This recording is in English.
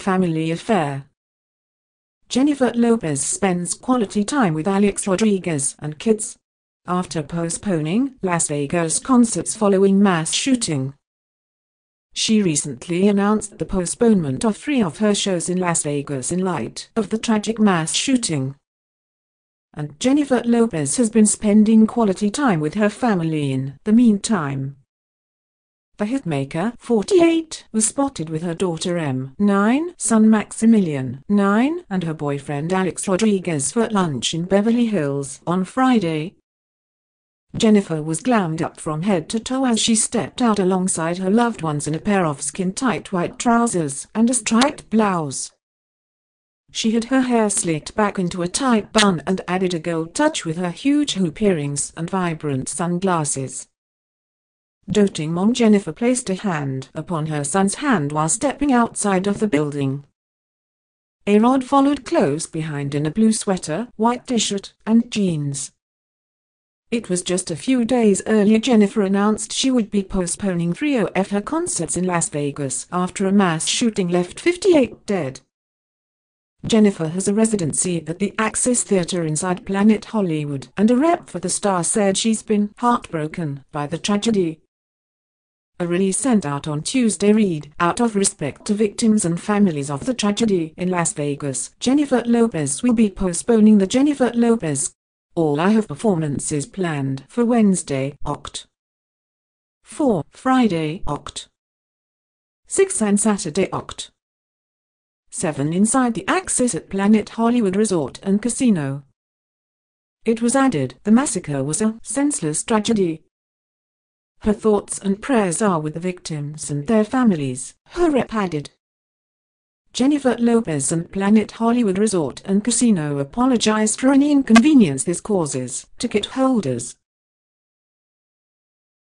Family affair. Jennifer Lopez spends quality time with Alex Rodriguez and kids. After postponing Las Vegas concerts following mass shooting, she recently announced the postponement of three of her shows in Las Vegas in light of the tragic mass shooting. And Jennifer Lopez has been spending quality time with her family in the meantime. The hitmaker 48 was spotted with her daughter M9, son Maximilian 9, and her boyfriend Alex Rodriguez for lunch in Beverly Hills on Friday. Jennifer was glammed up from head to toe as she stepped out alongside her loved ones in a pair of skin-tight white trousers and a striped blouse. She had her hair slicked back into a tight bun and added a gold touch with her huge hoop earrings and vibrant sunglasses. Doting mom Jennifer placed a hand upon her son's hand while stepping outside of the building. Arod followed close behind in a blue sweater, white t-shirt, and jeans. It was just a few days earlier Jennifer announced she would be postponing 3OF her concerts in Las Vegas after a mass shooting left 58 dead. Jennifer has a residency at the Axis Theatre inside Planet Hollywood and a rep for the star said she's been heartbroken by the tragedy. A release sent out on Tuesday read, out of respect to victims and families of the tragedy in Las Vegas, Jennifer Lopez will be postponing the Jennifer Lopez All I Have performances planned for Wednesday, Oct. 4, Friday, Oct. 6 and Saturday, Oct. 7 inside the Axis at Planet Hollywood Resort and Casino. It was added, the massacre was a senseless tragedy her thoughts and prayers are with the victims and their families, Her rep added. Jennifer Lopez and Planet Hollywood Resort and Casino apologized for any inconvenience this causes ticket holders.